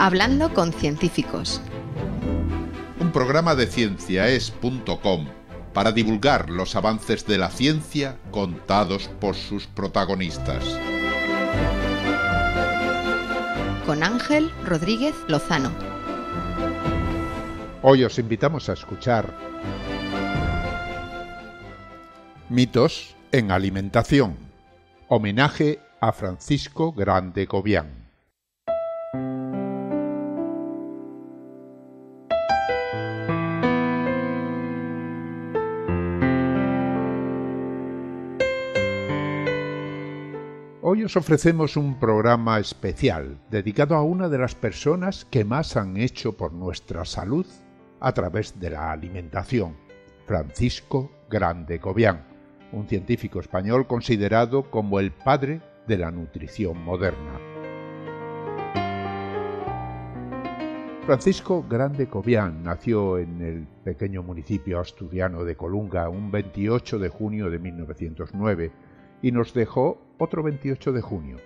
Hablando con científicos. Un programa de cienciaes.com para divulgar los avances de la ciencia contados por sus protagonistas. Con Ángel Rodríguez Lozano. Hoy os invitamos a escuchar mitos en alimentación. Homenaje a Francisco Grande Gobián. Hoy os ofrecemos un programa especial dedicado a una de las personas que más han hecho por nuestra salud a través de la alimentación, Francisco Grande Gobián un científico español considerado como el padre de la nutrición moderna. Francisco Grande Cobián nació en el pequeño municipio asturiano de Colunga un 28 de junio de 1909 y nos dejó otro 28 de junio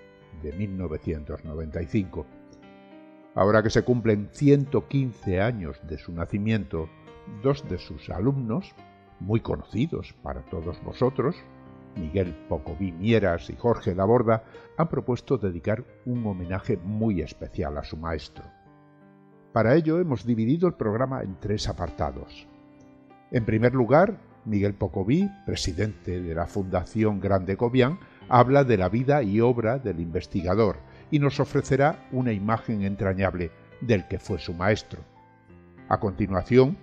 de 1995. Ahora que se cumplen 115 años de su nacimiento, dos de sus alumnos, muy conocidos para todos vosotros, Miguel Pocoví Mieras y Jorge Laborda, han propuesto dedicar un homenaje muy especial a su maestro. Para ello hemos dividido el programa en tres apartados. En primer lugar, Miguel Pocoví, presidente de la Fundación Grande Cobián, habla de la vida y obra del investigador y nos ofrecerá una imagen entrañable del que fue su maestro. A continuación,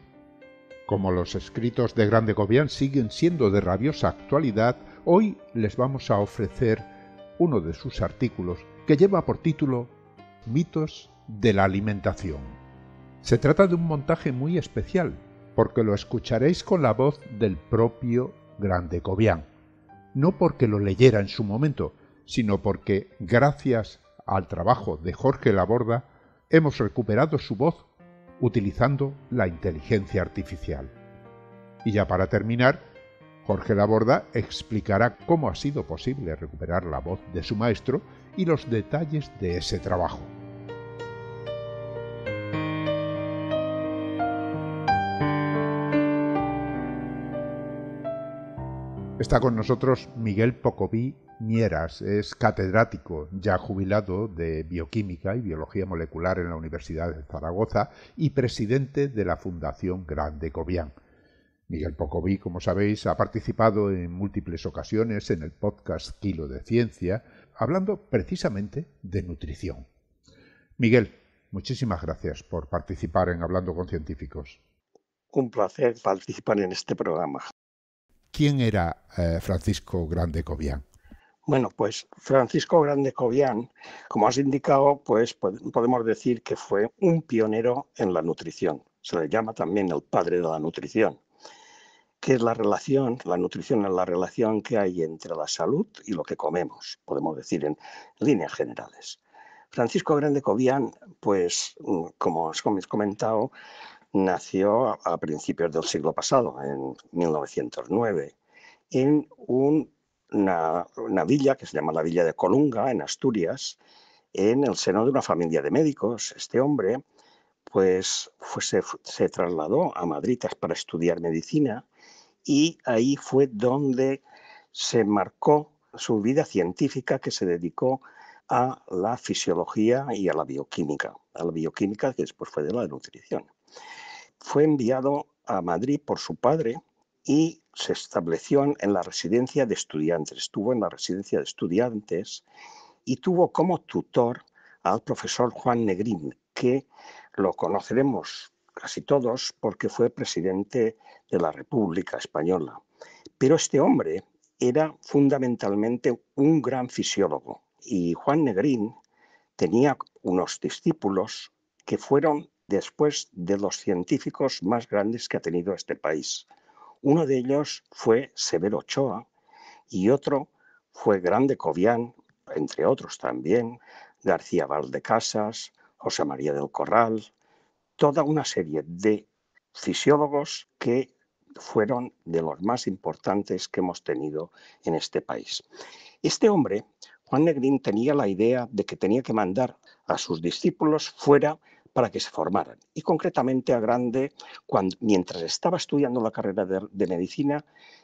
como los escritos de Grande Gobián siguen siendo de rabiosa actualidad, hoy les vamos a ofrecer uno de sus artículos que lleva por título Mitos de la alimentación. Se trata de un montaje muy especial, porque lo escucharéis con la voz del propio Grande Gobián. No porque lo leyera en su momento, sino porque, gracias al trabajo de Jorge Laborda, hemos recuperado su voz utilizando la inteligencia artificial. Y ya para terminar, Jorge Laborda explicará cómo ha sido posible recuperar la voz de su maestro y los detalles de ese trabajo. Está con nosotros Miguel Pocoví Mieras, es catedrático ya jubilado de Bioquímica y Biología Molecular en la Universidad de Zaragoza y presidente de la Fundación Grande Cobián. Miguel Pocoví, como sabéis, ha participado en múltiples ocasiones en el podcast Kilo de Ciencia, hablando precisamente de nutrición. Miguel, muchísimas gracias por participar en Hablando con Científicos. Un placer participar en este programa. ¿Quién era eh, Francisco Grande Cobián? Bueno, pues Francisco Grande Cobián, como has indicado, pues podemos decir que fue un pionero en la nutrición. Se le llama también el padre de la nutrición, que es la relación, la nutrición es la relación que hay entre la salud y lo que comemos, podemos decir en líneas generales. Francisco Grande Cobián, pues mm, como os comentado, nació a, principios del siglo pasado, en 1909, en una, villa que se llama la Villa de Colunga, en Asturias, en el seno de una familia de médicos. Este hombre pues, se, se, trasladó a Madrid para estudiar medicina y ahí fue donde se marcó su vida científica que se dedicó a la fisiología y a la bioquímica, a la bioquímica que después fue de la nutrición. Fue enviado a Madrid por su padre y se estableció en la residencia de estudiantes. Estuvo en la residencia de estudiantes y tuvo como tutor al profesor Juan Negrín, que lo conoceremos casi todos porque fue presidente de la República Española. Pero este hombre era fundamentalmente un gran fisiólogo y Juan Negrín tenía unos discípulos que fueron después de los científicos más grandes que ha tenido este país. Uno de ellos fue Severo Ochoa y otro fue Grande Covian, entre otros también, García Valdecasas, José María del Corral, toda una serie de fisiólogos que fueron de los más importantes que hemos tenido en este país. Este hombre, Juan Negrín, tenía la idea de que tenía que mandar a sus discípulos fuera para que se formaran. Y concretamente a Grande, cuando, mientras estaba estudiando la carrera de, medicina,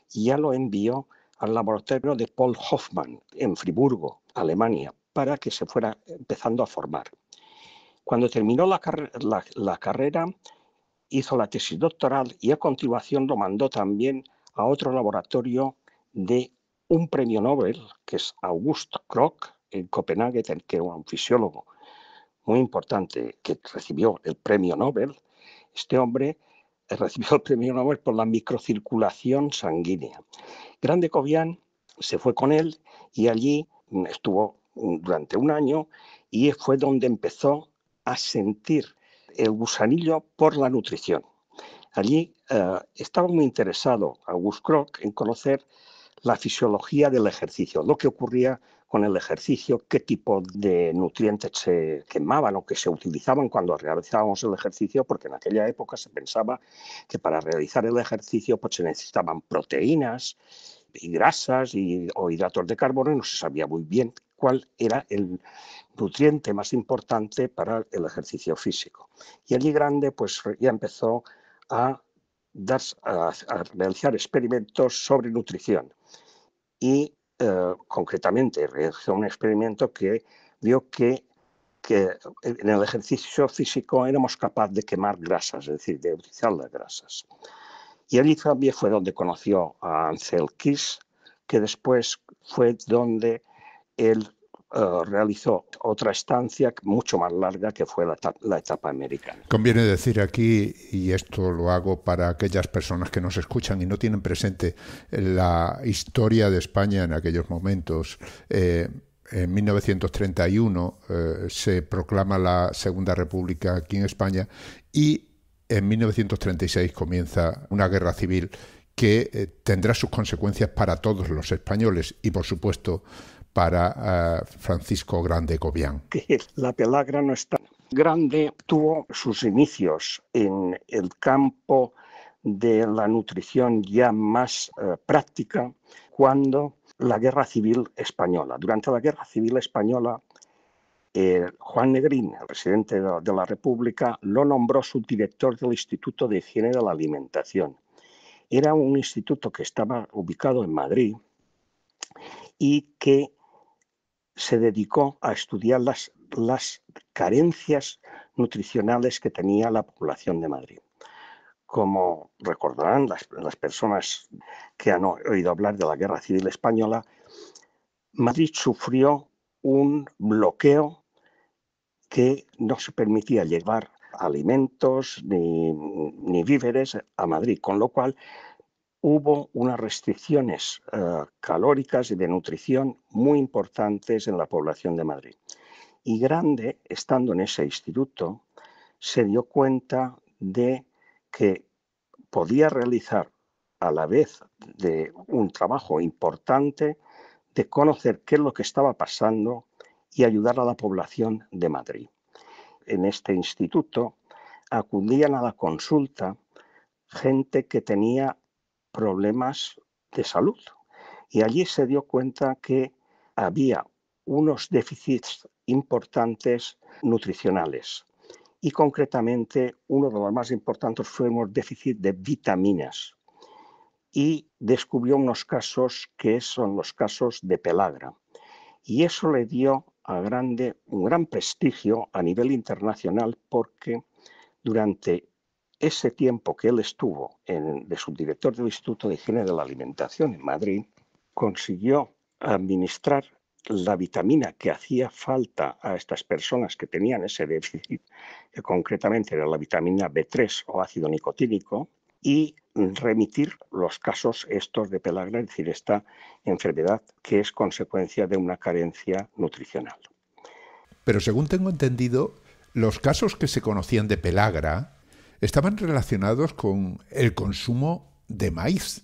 ya lo envió al laboratorio de Paul Hoffman en Friburgo, Alemania, para que se fuera empezando a formar. Cuando terminó la, la, carrera, hizo la tesis doctoral y a continuación lo mandó también a otro laboratorio de un premio Nobel, que es August Kroc, en Copenhague, que era un fisiólogo muy importante que recibió el premio Nobel, este hombre eh, recibió el premio Nobel por la microcirculación sanguínea. Grande Covian se fue con él y allí mm, estuvo mm, durante un año y fue donde empezó a sentir el gusanillo por la nutrición. Allí eh, estaba muy interesado August Kroc en conocer la fisiología del ejercicio, lo que ocurría con el ejercicio, qué tipo de nutrientes se quemaban o que se utilizaban cuando realizábamos el ejercicio, porque en aquella época se pensaba que para realizar el ejercicio pues, se necesitaban proteínas y grasas y, o hidratos de carbono y no se sabía muy bien cuál era el nutriente más importante para el ejercicio físico. Y allí Grande pues, ya empezó a, dar, realizar experimentos sobre nutrición y eh, concretamente realizó un experimento que vio que, en el ejercicio físico éramos capaces de quemar grasas, es decir, de utilizar las grasas. Y allí también fue donde conoció a Ansel Kiss, que después fue donde él eh, realizó otra estancia mucho más larga que fue la, etapa americana. Conviene decir aquí, y esto lo hago para aquellas personas que nos escuchan y no tienen presente la historia de España en aquellos momentos, eh, en 1931 eh, se proclama la Segunda República aquí en España y en 1936 comienza una guerra civil que tendrá sus consecuencias para todos los españoles y por supuesto para eh, Francisco Grande Gobián. La pelagra no está. Grande tuvo sus inicios en el campo de la nutrición ya más eh, práctica cuando la Guerra Civil Española. Durante la Guerra Civil Española, eh, Juan Negrín, el presidente de la, de la República, lo nombró subdirector del Instituto de Higiene de la Alimentación. Era un instituto que estaba ubicado en Madrid y que se dedicó a estudiar las, carencias nutricionales que tenía la población de Madrid. Como recordarán las, personas que han oído hablar de la Guerra Civil Española, Madrid sufrió un bloqueo que no se permitía llevar alimentos ni, víveres a Madrid, con lo cual hubo unas restricciones eh, calóricas y de nutrición muy importantes en la población de Madrid. Y Grande, estando en ese instituto, se dio cuenta de que podía realizar a la vez de un trabajo importante de conocer qué es lo que estaba pasando y ayudar a la población de Madrid. En este instituto acudían a la consulta gente que tenía problemas de salud. Y allí se dio cuenta que había unos déficits importantes nutricionales. Y concretamente uno de los más importantes fue un déficit de vitaminas. Y descubrió unos casos que son los casos de pelagra. Y eso le dio a grande, un gran prestigio a nivel internacional porque durante ese tiempo que él estuvo en, de subdirector del Instituto de Higiene de la Alimentación en Madrid, consiguió administrar la vitamina que hacía falta a estas personas que tenían ese déficit, que concretamente era la vitamina B3 o ácido nicotínico, y remitir los casos estos de pelagra, es decir, esta enfermedad que es consecuencia de una carencia nutricional. Pero según tengo entendido, los casos que se conocían de pelagra estaban relacionados con el consumo de maíz.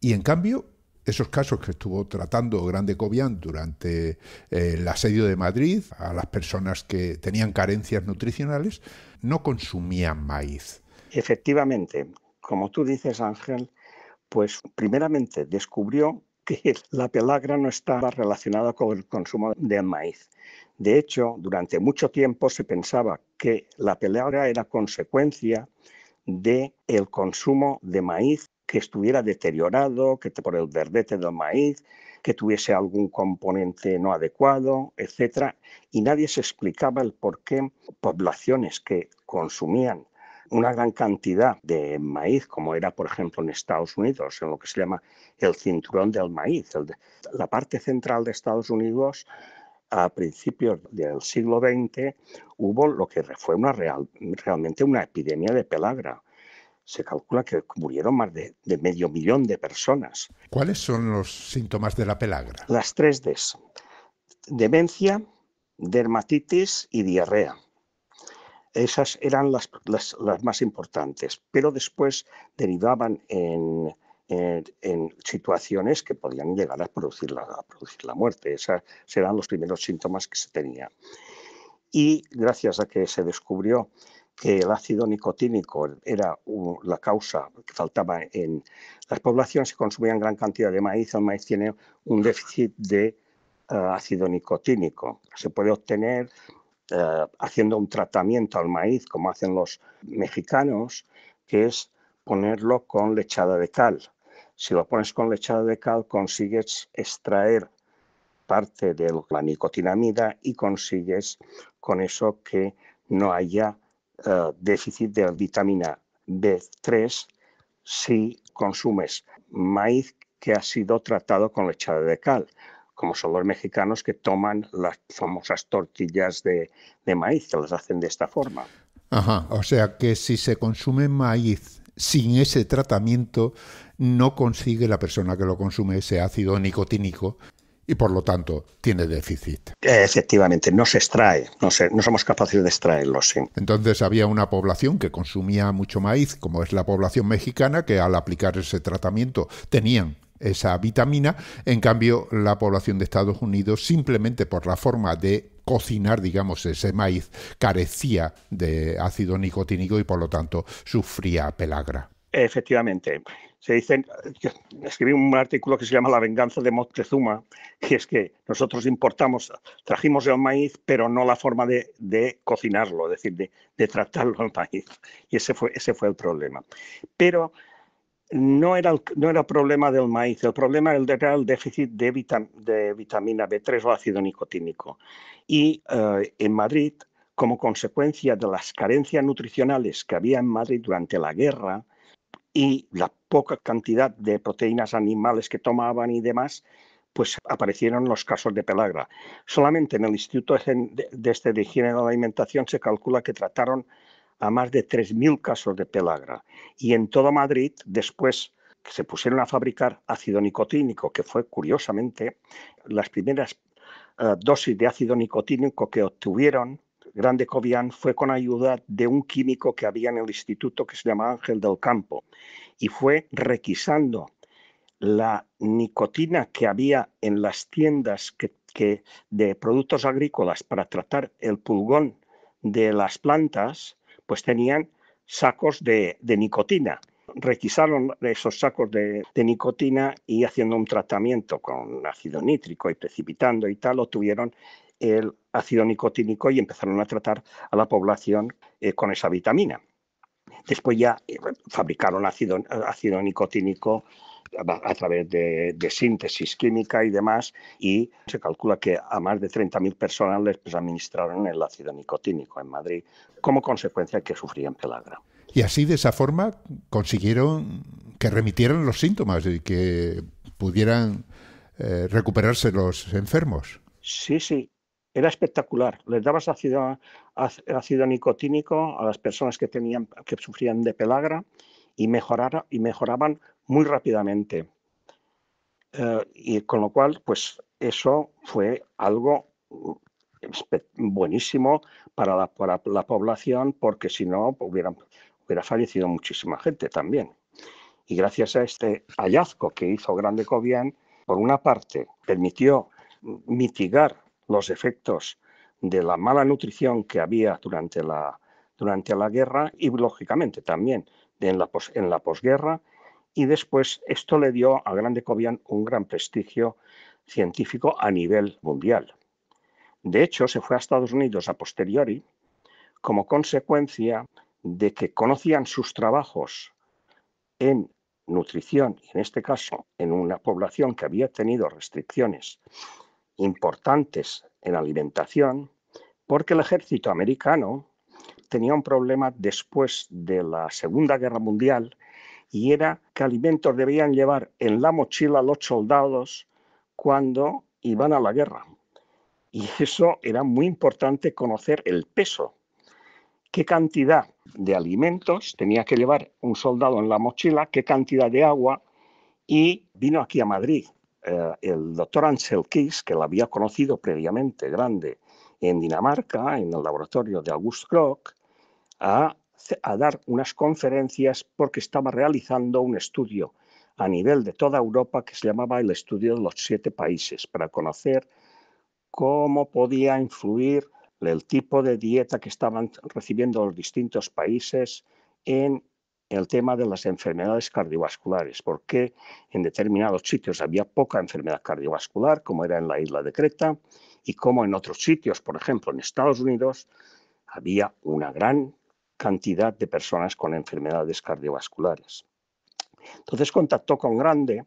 Y en cambio, esos casos que estuvo tratando Grande Cobian durante eh, el asedio de Madrid a las personas que tenían carencias nutricionales, no consumían maíz. Efectivamente, como tú dices, Ángel, pues primeramente descubrió que la pelagra no estaba relacionada con el consumo de maíz, de hecho, durante mucho tiempo se pensaba que la pelea era consecuencia del el consumo de maíz que estuviera deteriorado, que por el verdete del maíz, que tuviese algún componente no adecuado, etcétera, Y nadie se explicaba el por qué poblaciones que consumían una gran cantidad de maíz, como era por ejemplo en Estados Unidos, en lo que se llama el cinturón del maíz. la parte central de Estados Unidos a principios del siglo XX hubo lo que fue una realmente una epidemia de pelagra. Se calcula que murieron más de, medio millón de personas. ¿Cuáles son los síntomas de la pelagra? Las tres Ds. Demencia, dermatitis y diarrea. Esas eran las más importantes, pero después derivaban en en, situaciones que podían llegar a producir la, a producir la muerte. Esos eran los primeros síntomas que se tenía. Y gracias a que se descubrió que el ácido nicotínico era la causa que faltaba en las poblaciones, que consumían gran cantidad de maíz, el maíz tiene un déficit de eh, ácido nicotínico. Se puede obtener eh, haciendo un tratamiento al maíz, como hacen los mexicanos, que es ponerlo con lechada de cal. Si lo pones con lechada de cal, consigues extraer parte de la nicotinamida y consigues con eso que no haya eh, déficit de vitamina B3 si consumes maíz que ha sido tratado con lechada de cal, como son los mexicanos que toman las famosas tortillas de, de maíz, que las hacen de esta forma. Ajá, o sea que si se consume maíz sin ese tratamiento no consigue la persona que lo consume ese ácido nicotínico y por lo tanto tiene déficit. Efectivamente, no se extrae, no, somos capaces de extraerlo. Entonces había una población que consumía mucho maíz, como es la población mexicana, que al aplicar ese tratamiento tenían esa vitamina, en cambio la población de Estados Unidos simplemente por la forma de cocinar, digamos, ese maíz carecía de ácido nicotínico y por lo tanto sufría pelagra. Efectivamente. Se dicen, escribí un artículo que se llama La venganza de Moctezuma, que es que nosotros importamos, trajimos el maíz, pero no la forma de, cocinarlo, es decir, de, tratarlo el maíz. Y ese fue, ese fue el problema. Pero no era, el, no era problema del maíz, el problema era el déficit de, vitamina B3 o ácido nicotínico. Y eh, en Madrid, como consecuencia de las carencias nutricionales que había en Madrid durante la guerra y la poca cantidad de proteínas animales que tomaban y demás, pues aparecieron los casos de pelagra. Solamente en el Instituto de, este de, Higiene de Alimentación se calcula que trataron a más de 3.000 casos de pelagra. Y en todo Madrid, después se pusieron a fabricar ácido nicotínico, que fue curiosamente las primeras eh, dosis de ácido nicotínico que obtuvieron Grande Covian fue con ayuda de un químico que había en el instituto que se llamaba Ángel del Campo y fue requisando la nicotina que había en las tiendas que de productos agrícolas para tratar el pulgón de las plantas pues tenían sacos de, nicotina. Requisaron esos sacos de, nicotina y haciendo un tratamiento con ácido nítrico y precipitando y tal, obtuvieron el ácido nicotínico y empezaron a tratar a la población eh, con esa vitamina. Después ya eh, fabricaron ácido nicotínico a, través de, síntesis química y demás, y se calcula que a más de 30.000 personas les administraron el ácido nicotínico en Madrid, como consecuencia que sufrían pelagra. Y así, de esa forma, consiguieron que remitieran los síntomas y que pudieran eh, recuperarse los enfermos. Sí, sí, era espectacular. Les dabas ácido, ácido nicotínico a las personas que, tenían, que sufrían de pelagra y, mejorara, y mejoraban muy rápidamente. Eh, y con lo cual, pues eso fue algo uh, buenísimo para la, la población, porque si no, hubieran, hubiera fallecido muchísima gente también. Y gracias a este hallazgo que hizo Grande Cobian, por una parte, permitió mitigar los efectos de la mala nutrición que había durante la, durante la guerra y, lógicamente, también en la, en la posguerra y después esto le dio a Grande Cobian un gran prestigio científico a nivel mundial. De hecho, se fue a Estados Unidos a posteriori como consecuencia de que conocían sus trabajos en nutrición, en este caso en una población que había tenido restricciones importantes en alimentación, porque el ejército americano tenía un problema después de la Segunda Guerra Mundial y era qué alimentos debían llevar en la mochila los soldados cuando iban a la guerra. Y eso era muy importante conocer el peso. ¿Qué cantidad de alimentos tenía que llevar un soldado en la mochila? ¿Qué cantidad de agua? Y vino aquí a Madrid eh, el doctor Ansel Keys, que lo había conocido previamente, grande, en Dinamarca, en el laboratorio de August Kroc, a a dar unas conferencias porque estaba realizando un estudio a nivel de toda Europa que se llamaba el estudio de los siete países para conocer cómo podía influir el tipo de dieta que estaban recibiendo los distintos países en el tema de las enfermedades cardiovasculares, porque en determinados sitios había poca enfermedad cardiovascular, como era en la isla de Creta, y como en otros sitios, por ejemplo en Estados Unidos, había una gran cantidad de personas con enfermedades cardiovasculares. Entonces contactó con Grande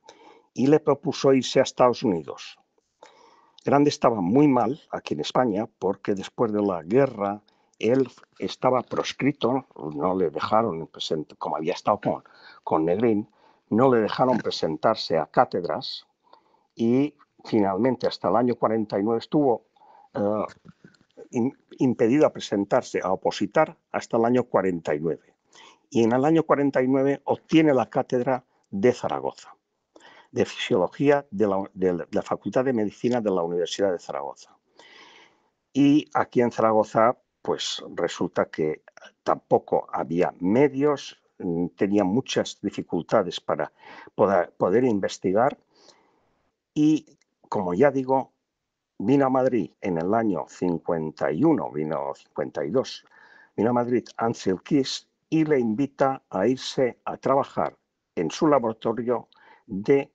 y le propuso irse a Estados Unidos. Grande estaba muy mal aquí en España porque después de la guerra él estaba proscrito, no le dejaron, como había estado con, con Negrín, no le dejaron presentarse a cátedras y finalmente hasta el año 49 estuvo eh, impedido a presentarse a opositar hasta el año 49 y en el año 49 obtiene la cátedra de Zaragoza, de Fisiología de la, Facultad de Medicina de la Universidad de Zaragoza. Y aquí en Zaragoza, pues resulta que tampoco había medios, mm, tenía muchas dificultades para poder, poder investigar y, como ya digo, vino a Madrid en el año 51, vino 52, vino a Madrid Ansel Kiss y le invita a irse a trabajar en su laboratorio de,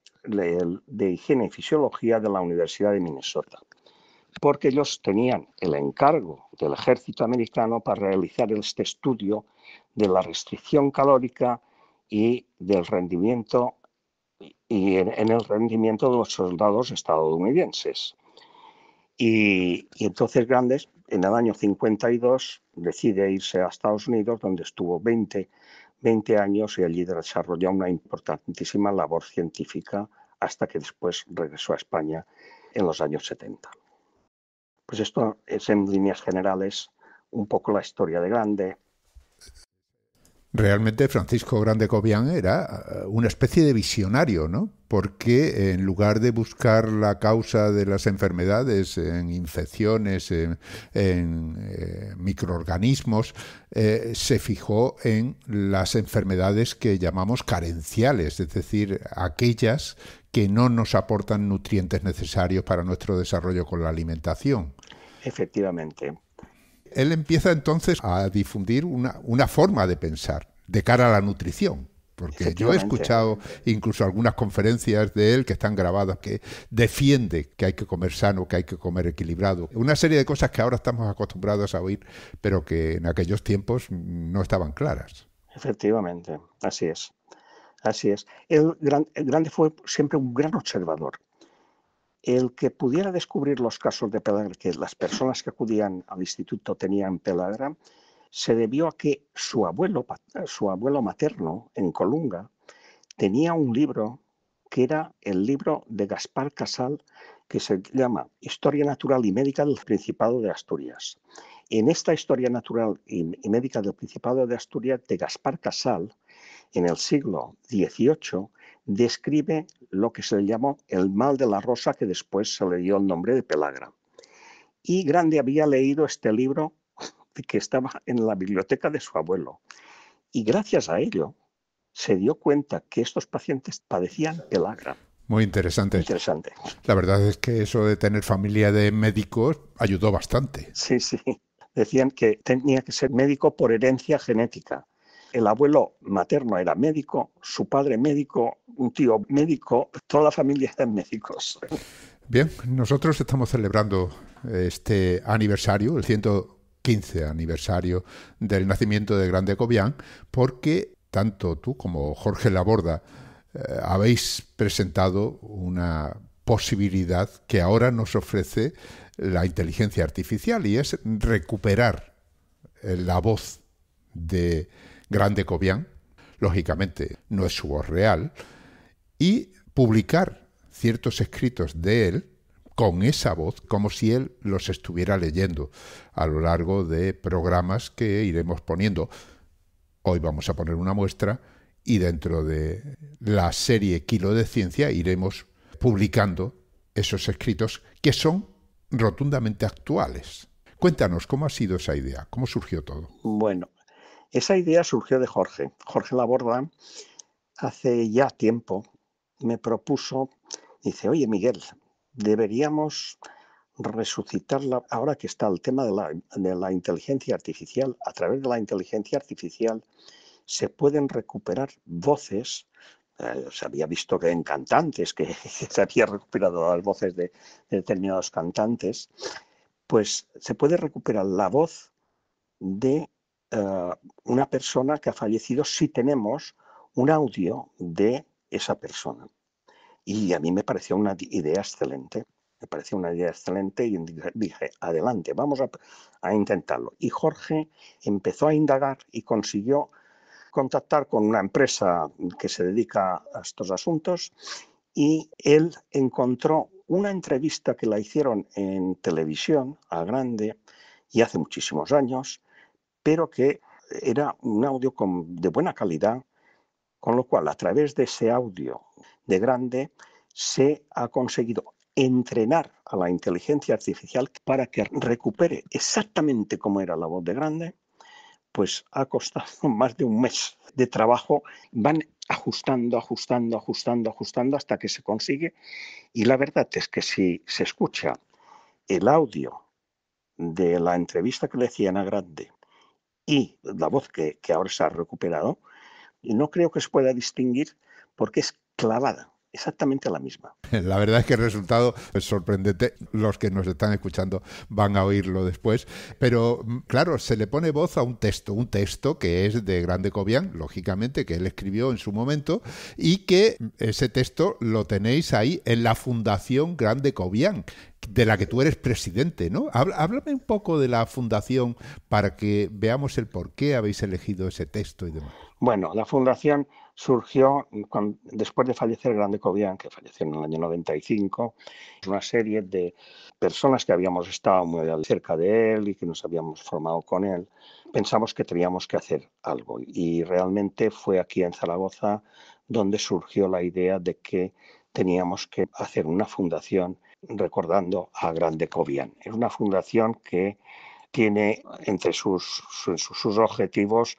higiene y fisiología de la Universidad de Minnesota, porque ellos tenían el encargo del ejército americano para realizar este estudio de la restricción calórica y del rendimiento y en el rendimiento de los soldados estadounidenses. Y, entonces Grandes, en el año 52, decide irse a Estados Unidos, donde estuvo 20, 20 años y allí desarrolló una importantísima labor científica hasta que después regresó a España en los años 70. Pues esto es en líneas generales un poco la historia de Grande, Realmente Francisco Grande Cobian era eh, una especie de visionario, ¿no? Porque en lugar de buscar la causa de las enfermedades en infecciones, en, eh, microorganismos, eh, se fijó en las enfermedades que llamamos carenciales, es decir, aquellas que no nos aportan nutrientes necesarios para nuestro desarrollo con la alimentación. Efectivamente él empieza entonces a difundir una, forma de pensar de cara a la nutrición. Porque yo he escuchado incluso algunas conferencias de él que están grabadas que defiende que hay que comer sano, que hay que comer equilibrado. Una serie de cosas que ahora estamos acostumbrados a oír, pero que en aquellos tiempos no estaban claras. Efectivamente, así es. Así es. El grande fue siempre un gran observador el que pudiera descubrir los casos de pelagra que las personas que acudían al instituto tenían pelagra se debió a que su abuelo, su abuelo materno en Colunga tenía un libro que era el libro de Gaspar Casal, que se llama Historia Natural y Médica del Principado de Asturias. En esta Historia Natural y Médica del Principado de Asturias de Gaspar Casal, en el siglo XVIII, describe lo que se le llamó el mal de la rosa, que después se le dio el nombre de Pelagra. Y Grande había leído este libro que estaba en la biblioteca de su abuelo. Y gracias a ello se dio cuenta que estos pacientes padecían Pelagra. Muy interesante. Interesante. La verdad es que eso de tener familia de médicos ayudó bastante. Sí, sí. Decían que tenía que ser médico por herencia genética el abuelo materno era médico, su padre médico, un tío médico, toda la familia está en médicos. Bien, nosotros estamos celebrando eh, este aniversario, el 115 aniversario del nacimiento de Grande Cobián, porque tanto tú como Jorge Laborda eh, habéis presentado una posibilidad que ahora nos ofrece la inteligencia artificial y es recuperar eh, la voz de Grande Cobian, lógicamente no es su voz real, y publicar ciertos escritos de él con esa voz, como si él los estuviera leyendo a lo largo de programas que iremos poniendo. Hoy vamos a poner una muestra y dentro de la serie Kilo de Ciencia iremos publicando esos escritos que son rotundamente actuales. Cuéntanos cómo ha sido esa idea, cómo surgió todo. Bueno, esa idea surgió de Jorge. Jorge Laborda hace ya tiempo me propuso, dice, oye Miguel, deberíamos resucitarla ahora que está el tema de la, inteligencia artificial. A través de la inteligencia artificial se pueden recuperar voces eh, se había visto que en cantantes, que se había recuperado las voces de, determinados cantantes, pues se puede recuperar la voz de eh, una persona que ha fallecido si tenemos un audio de esa persona. Y a mí me pareció una idea excelente. Me pareció una idea excelente y dije, adelante, vamos a intentarlo. Y Jorge empezó a indagar y consiguió contactar con una empresa que se dedica a estos asuntos y él encontró una entrevista que la hicieron en televisión a grande y hace muchísimos años pero que era un audio de buena calidad, con lo cual a través de ese audio de grande se ha conseguido entrenar a la inteligencia artificial para que recupere exactamente cómo era la voz de grande, pues ha costado más de un mes de trabajo. Van ajustando, ajustando, ajustando, ajustando hasta que se consigue. Y la verdad es que si se escucha el audio de la entrevista que le hacían a Grande y la voz que, ahora se ha recuperado, no creo que se pueda distinguir porque es clavada exactamente la misma. La verdad es que el resultado es sorprendente. Los que nos están escuchando van a oírlo después. Pero mm, claro, se le pone voz a un texto, un texto que es de Grande Cobian, lógicamente, que él escribió en su momento, y que mm, ese texto lo tenéis ahí en la Fundación Grande Cobian, de la que tú eres presidente, ¿no? Háblame un poco de la fundación para que veamos el por qué habéis elegido ese texto y demás. Bueno, la fundación surgió después de fallecer Grande Cobian, que falleció en el año 95, una serie de personas que habíamos estado muy cerca de él y que nos habíamos formado con él, pensamos que teníamos que hacer algo. Y realmente fue aquí en Zaragoza donde surgió la idea de que teníamos que hacer una fundación recordando a Grande Cobian. Es una fundación que tiene entre sus, sus objetivos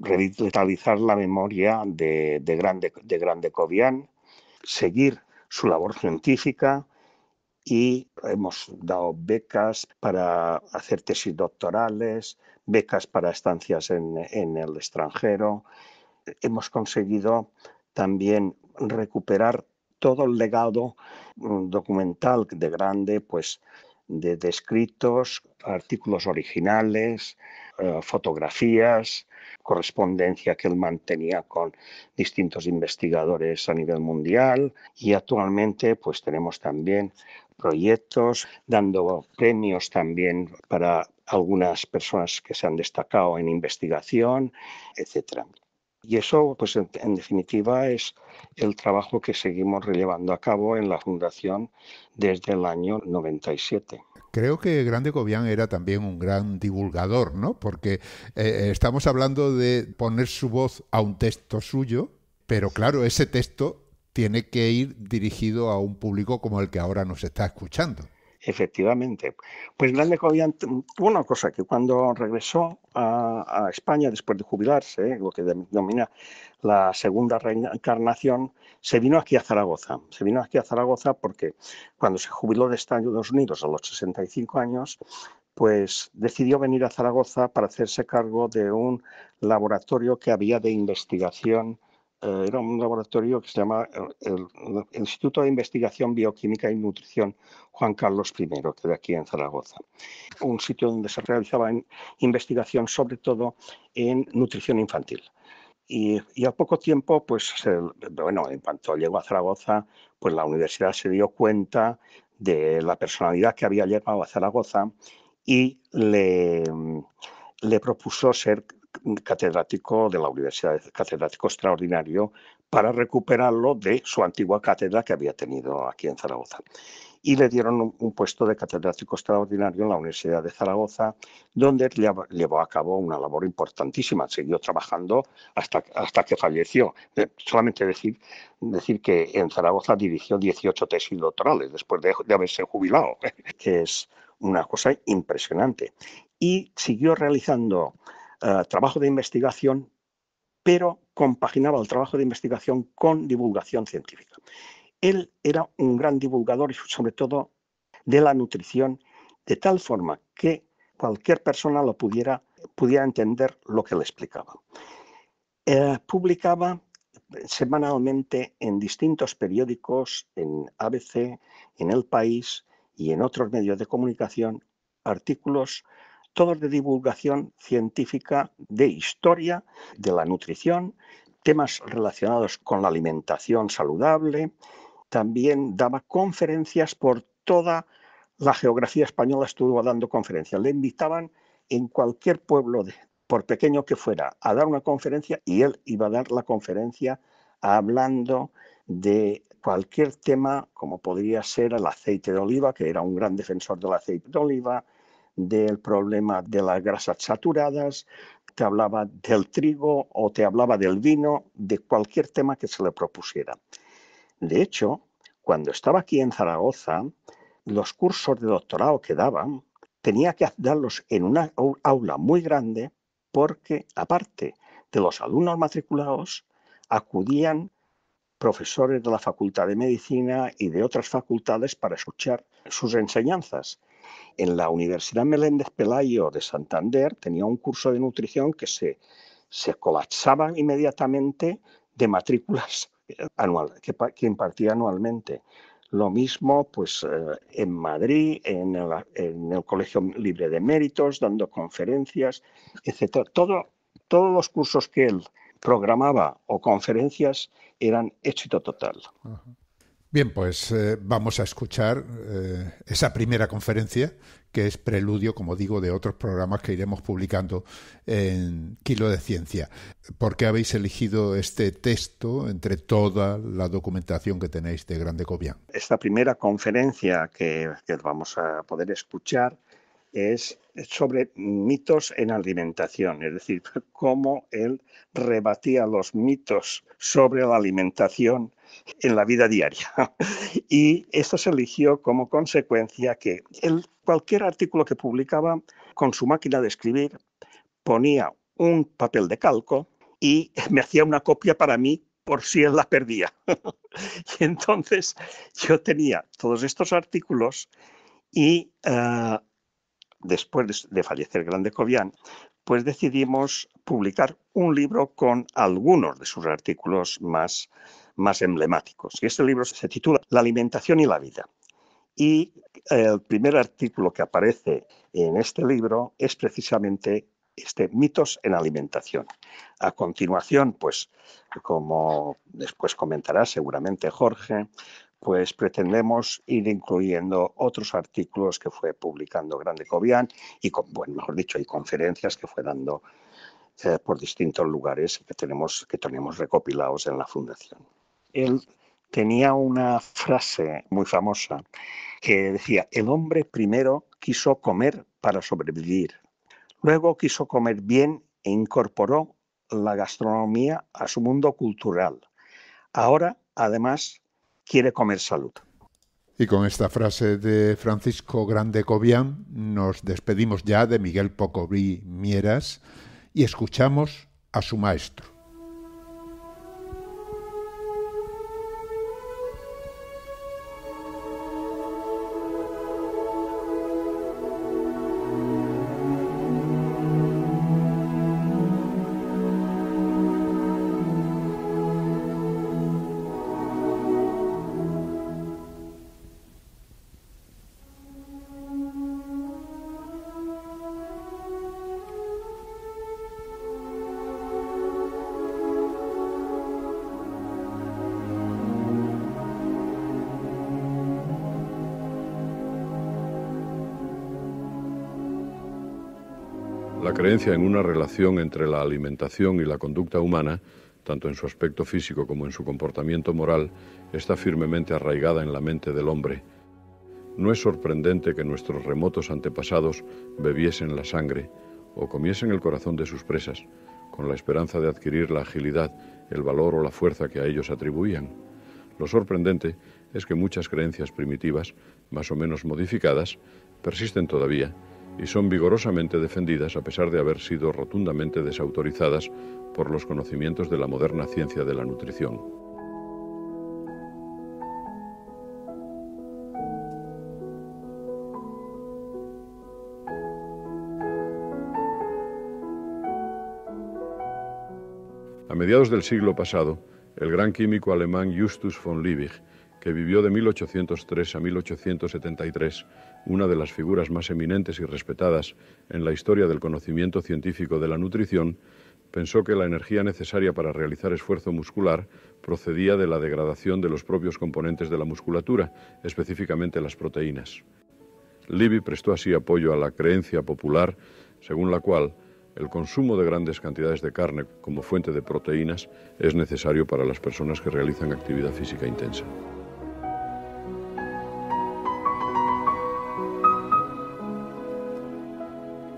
revitalizar la memoria de, Grande, de Grande seguir su labor científica y hemos dado becas para hacer tesis doctorales, becas para estancias en, en el extranjero. Hemos conseguido también recuperar todo el legado mm, documental de Grande, pues de escritos, artículos originales, eh, fotografías, correspondencia que él mantenía con distintos investigadores a nivel mundial y actualmente pues tenemos también proyectos, dando premios también para algunas personas que se han destacado en investigación, etcétera. Y eso, pues en, definitiva, es el trabajo que seguimos relevando a cabo en la Fundación desde el año 97. Creo que Grande Gobián era también un gran divulgador, ¿no? Porque eh, estamos hablando de poner su voz a un texto suyo, pero claro, ese texto tiene que ir dirigido a un público como el que ahora nos está escuchando. Efectivamente. Pues grande tuvo mm, una cosa, que cuando regresó a, a España después de jubilarse, lo que denomina la segunda reencarnación, se vino aquí a Zaragoza. Se vino aquí a Zaragoza porque cuando se jubiló de Estados Unidos a los 65 años, pues decidió venir a Zaragoza para hacerse cargo de un laboratorio que había de investigación eh, era un laboratorio que se llama eh, el, Instituto de Investigación Bioquímica y Nutrición Juan Carlos I, que de aquí en Zaragoza. Un sitio donde se realizaba investigación sobre todo en nutrición infantil. Y, y, al poco tiempo, pues, bueno, en cuanto llegó a Zaragoza, pues la universidad se dio cuenta de la personalidad que había llegado a Zaragoza y le, le propuso ser catedrático de la universidad, catedrático extraordinario, para recuperarlo de su antigua cátedra que había tenido aquí en Zaragoza. Y le dieron un, puesto de catedrático extraordinario en la Universidad de Zaragoza, donde llevó, a cabo una labor importantísima. Siguió trabajando hasta, hasta que falleció. Eh, solamente decir, decir que en Zaragoza dirigió 18 tesis doctorales después de, de haberse jubilado, que es una cosa impresionante. Y siguió realizando eh, trabajo de investigación, pero compaginaba el trabajo de investigación con divulgación científica. Él era un gran divulgador sobre todo de la nutrición, de tal forma que cualquier persona lo pudiera, entender lo que le explicaba. Eh, publicaba semanalmente en distintos periódicos, en ABC, en El País y en otros medios de comunicación, artículos todos de divulgación científica de historia, de la nutrición, temas relacionados con la alimentación saludable. También daba conferencias por toda la geografía española, estuvo dando conferencias. Le invitaban en cualquier pueblo, por pequeño que fuera, a dar una conferencia y él iba a dar la conferencia hablando de cualquier tema, como podría ser el aceite de oliva, que era un gran defensor del aceite de oliva, del problema de las grasas saturadas, te hablaba del trigo o te hablaba del vino, de cualquier tema que se le propusiera. De hecho, cuando estaba aquí en Zaragoza, los cursos de doctorado que daban, tenía que darlos en una aula muy grande porque, aparte de los alumnos matriculados, acudían profesores de la Facultad de Medicina y de otras facultades para escuchar sus enseñanzas. En la Universidad Meléndez Pelayo de Santander tenía un curso de nutrición que se, se colapsaba inmediatamente de matrículas anual, que, impartía anualmente. Lo mismo pues, eh, en Madrid, en el, Colegio Libre de Méritos, dando conferencias, etc. Todo, todos los cursos que él programaba o conferencias eran éxito total. Bien, pues eh, vamos a escuchar eh, esa primera conferencia, que es preludio, como digo, de otros programas que iremos publicando en Kilo de Ciencia. ¿Por qué habéis elegido este texto entre toda la documentación que tenéis de Grande Cobián? Esta primera conferencia que vamos a poder escuchar es sobre mitos en alimentación, es decir, cómo él rebatía los mitos sobre la alimentación en la vida diaria. Y esto se eligió como consecuencia que cualquier artículo que publicaba con su máquina de escribir ponía un papel de calco y me hacía una copia para mí por si él la perdía. y entonces yo tenía todos estos artículos y ah, después de fallecer Grande Cobian, pues decidimos publicar un libro con algunos de sus artículos más más emblemáticos. Y este libro se titula La alimentación y la vida. Y el primer artículo que aparece en este libro es precisamente este mitos en alimentación. A continuación, pues como después comentará seguramente Jorge, pues pretendemos ir incluyendo otros artículos que fue publicando Grande Covian y bueno, mejor dicho, hay conferencias que fue dando eh, por distintos lugares que tenemos que tenemos recopilados en la fundación él tenía una frase muy famosa que decía, el hombre primero quiso comer para sobrevivir, luego quiso comer bien e incorporó la gastronomía a su mundo cultural. Ahora, además, quiere comer salud. Y con esta frase de Francisco Grande Cobian nos despedimos ya de Miguel Pocobí Mieras y escuchamos a su maestro. en una relación entre la alimentación y la conducta humana, tanto en su aspecto físico como en su comportamiento moral, está firmemente arraigada en la mente del hombre. No es sorprendente que nuestros remotos antepasados bebiesen la sangre o comiesen el corazón de sus presas, con la esperanza de adquirir la agilidad, el valor o la fuerza que a ellos atribuían. Lo sorprendente es que muchas creencias primitivas, más o menos modificadas, persisten todavía y son vigorosamente defendidas a pesar de haber sido rotundamente desautorizadas por los conocimientos de la moderna ciencia de la nutrición. A mediados del siglo pasado, el gran químico alemán Justus von Liebig, que vivió de 1803 a 1873, una de las figuras más eminentes y respetadas en la historia del conocimiento científico de la nutrición, pensó que la energía necesaria para realizar esfuerzo muscular procedía de la degradación de los propios componentes de la musculatura, específicamente las proteínas. Libby prestó así apoyo a la creencia popular según la cual el consumo de grandes cantidades de carne como fuente de proteínas es necesario para las personas que realizan actividad física intensa.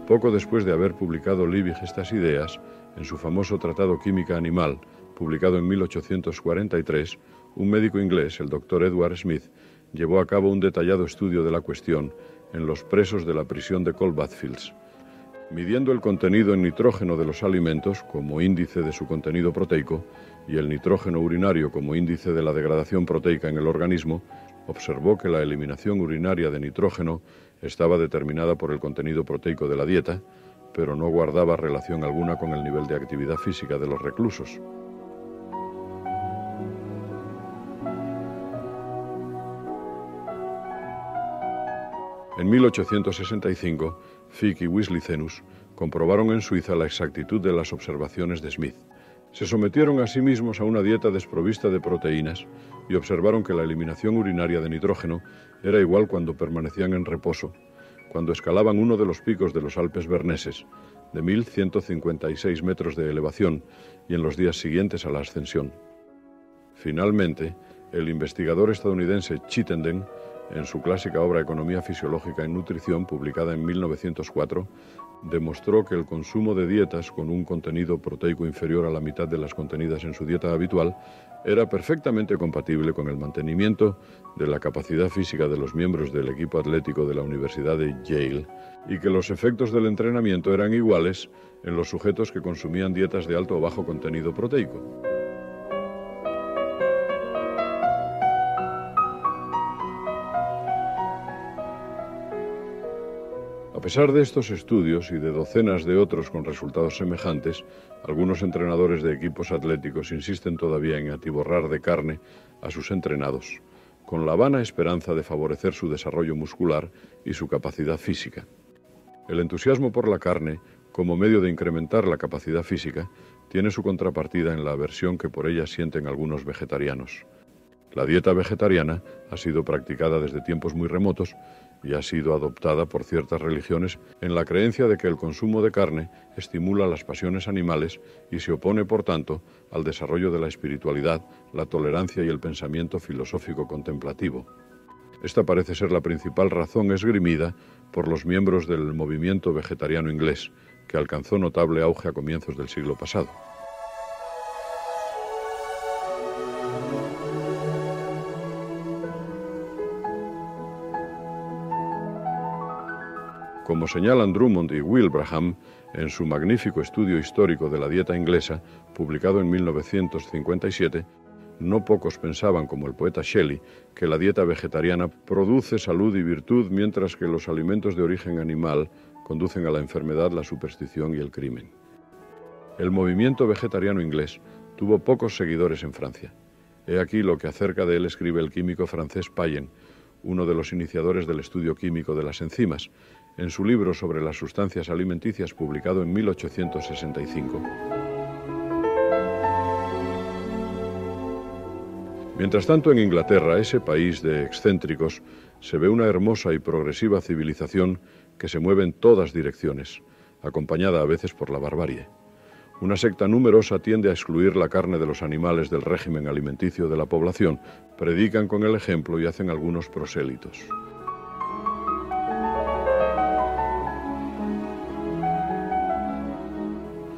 poco después de haber publicado Liebig estas ideas en su famoso Tratado Química Animal, publicado en 1843, un médico inglés, el doctor Edward Smith, llevó a cabo un detallado estudio de la cuestión en los presos de la prisión de Colbathfields. Midiendo el contenido en nitrógeno de los alimentos como índice de su contenido proteico y el nitrógeno urinario como índice de la degradación proteica en el organismo, observó que la eliminación urinaria de nitrógeno estaba determinada por el contenido proteico de la dieta, pero no guardaba relación alguna con el nivel de actividad física de los reclusos. En 1865, Fick y Weasley-Zenus comprobaron en Suiza la exactitud de las observaciones de Smith. Se sometieron a sí mismos a una dieta desprovista de proteínas y observaron que la eliminación urinaria de nitrógeno era igual cuando permanecían en reposo, cuando escalaban uno de los picos de los Alpes Berneses, de 1.156 metros de elevación, y en los días siguientes a la ascensión. Finalmente, el investigador estadounidense Chittenden, en su clásica obra Economía Fisiológica y Nutrición, publicada en 1904, demostró que el consumo de dietas con un contenido proteico inferior a la mitad de las contenidas en su dieta habitual era perfectamente compatible con el mantenimiento de la capacidad física de los miembros del equipo atlético de la Universidad de Yale y que los efectos del entrenamiento eran iguales en los sujetos que consumían dietas de alto o bajo contenido proteico. A pesar de estos estudios y de docenas de otros con resultados semejantes, algunos entrenadores de equipos atléticos insisten todavía en atiborrar de carne a sus entrenados, con la vana esperanza de favorecer su desarrollo muscular y su capacidad física. El entusiasmo por la carne, como medio de incrementar la capacidad física, tiene su contrapartida en la aversión que por ella sienten algunos vegetarianos. La dieta vegetariana ha sido practicada desde tiempos muy remotos y ha sido adoptada por ciertas religiones en la creencia de que el consumo de carne estimula las pasiones animales y se opone, por tanto, al desarrollo de la espiritualidad, la tolerancia y el pensamiento filosófico contemplativo. Esta parece ser la principal razón esgrimida por los miembros del movimiento vegetariano inglés, que alcanzó notable auge a comienzos del siglo pasado. Como señalan Drummond y Wilbraham en su magnífico estudio histórico de la dieta inglesa, publicado en 1957, no pocos pensaban, como el poeta Shelley, que la dieta vegetariana produce salud y virtud, mientras que los alimentos de origen animal conducen a la enfermedad, la superstición y el crimen. El movimiento vegetariano inglés tuvo pocos seguidores en Francia. He aquí lo que acerca de él escribe el químico francés Payen, uno de los iniciadores del estudio químico de las enzimas, en su libro sobre las sustancias alimenticias publicado en 1865. Mientras tanto, en Inglaterra, ese país de excéntricos, se ve una hermosa y progresiva civilización que se mueve en todas direcciones, acompañada a veces por la barbarie. Una secta numerosa tiende a excluir la carne de los animales del régimen alimenticio de la población, predican con el ejemplo y hacen algunos prosélitos.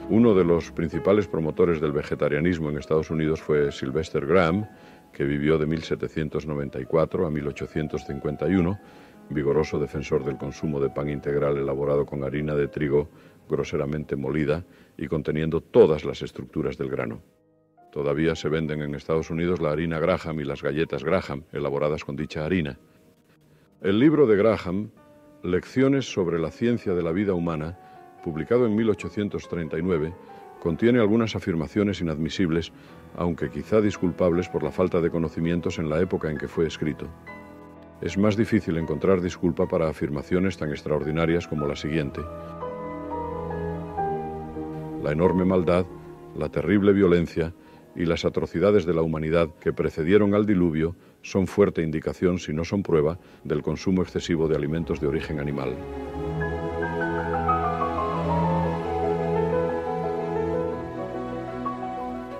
Uno de los principales promotores del vegetarianismo en Estados Unidos fue Sylvester Graham, que vivió de 1794 a 1851, vigoroso defensor del consumo de pan integral elaborado con harina de trigo groseramente molida y conteniendo todas las estructuras del grano. Todavía se venden en Estados Unidos la harina Graham y las galletas Graham, elaboradas con dicha harina. El libro de Graham, Lecciones sobre la ciencia de la vida humana, publicado en 1839, contiene algunas afirmaciones inadmisibles, aunque quizá disculpables por la falta de conocimientos en la época en que fue escrito. Es más difícil encontrar disculpa para afirmaciones tan extraordinarias como la siguiente. La enorme maldad, la terrible violencia y las atrocidades de la humanidad que precedieron al diluvio son fuerte indicación, si no son prueba, del consumo excesivo de alimentos de origen animal.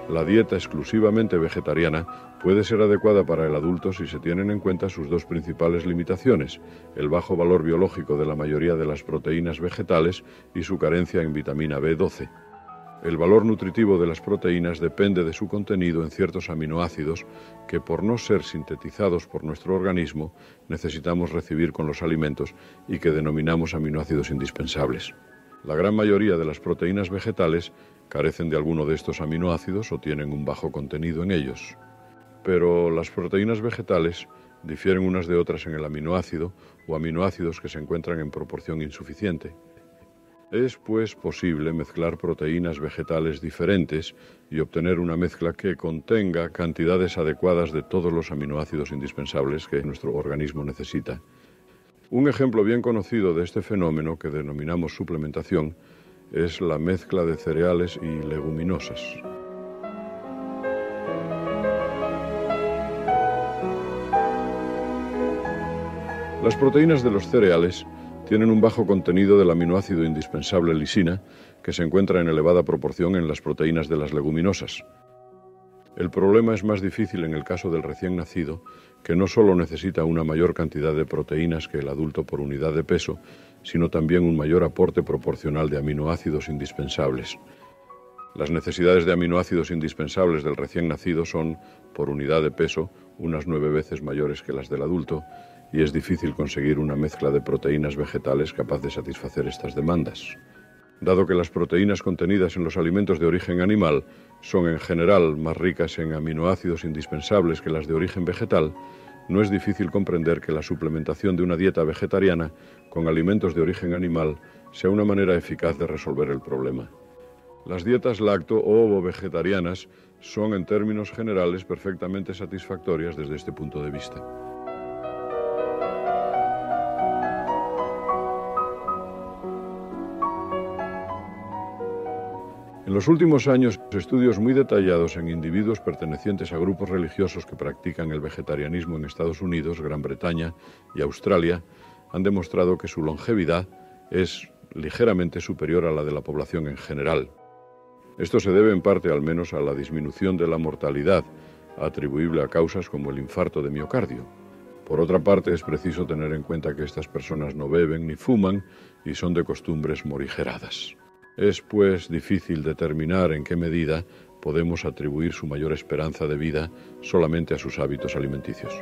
La dieta exclusivamente vegetariana puede ser adecuada para el adulto si se tienen en cuenta sus dos principales limitaciones, el bajo valor biológico de la mayoría de las proteínas vegetales y su carencia en vitamina B12. El valor nutritivo de las proteínas depende de su contenido en ciertos aminoácidos que por no ser sintetizados por nuestro organismo necesitamos recibir con los alimentos y que denominamos aminoácidos indispensables. La gran mayoría de las proteínas vegetales carecen de alguno de estos aminoácidos o tienen un bajo contenido en ellos. Pero las proteínas vegetales difieren unas de otras en el aminoácido o aminoácidos que se encuentran en proporción insuficiente. Es pues posible mezclar proteínas vegetales diferentes y obtener una mezcla que contenga cantidades adecuadas de todos los aminoácidos indispensables que nuestro organismo necesita. Un ejemplo bien conocido de este fenómeno que denominamos suplementación es la mezcla de cereales y leguminosas. Las proteínas de los cereales tienen un bajo contenido del aminoácido indispensable lisina, que se encuentra en elevada proporción en las proteínas de las leguminosas. El problema es más difícil en el caso del recién nacido, que no solo necesita una mayor cantidad de proteínas que el adulto por unidad de peso, sino también un mayor aporte proporcional de aminoácidos indispensables. Las necesidades de aminoácidos indispensables del recién nacido son, por unidad de peso, unas nueve veces mayores que las del adulto, y es difícil conseguir una mezcla de proteínas vegetales capaz de satisfacer estas demandas. Dado que las proteínas contenidas en los alimentos de origen animal son en general más ricas en aminoácidos indispensables que las de origen vegetal, no es difícil comprender que la suplementación de una dieta vegetariana con alimentos de origen animal sea una manera eficaz de resolver el problema. Las dietas lacto o ovo-vegetarianas son en términos generales perfectamente satisfactorias desde este punto de vista. En los últimos años, estudios muy detallados en individuos pertenecientes a grupos religiosos que practican el vegetarianismo en Estados Unidos, Gran Bretaña y Australia han demostrado que su longevidad es ligeramente superior a la de la población en general. Esto se debe en parte al menos a la disminución de la mortalidad atribuible a causas como el infarto de miocardio. Por otra parte, es preciso tener en cuenta que estas personas no beben ni fuman y son de costumbres morigeradas. Es pues difícil determinar en qué medida podemos atribuir su mayor esperanza de vida solamente a sus hábitos alimenticios.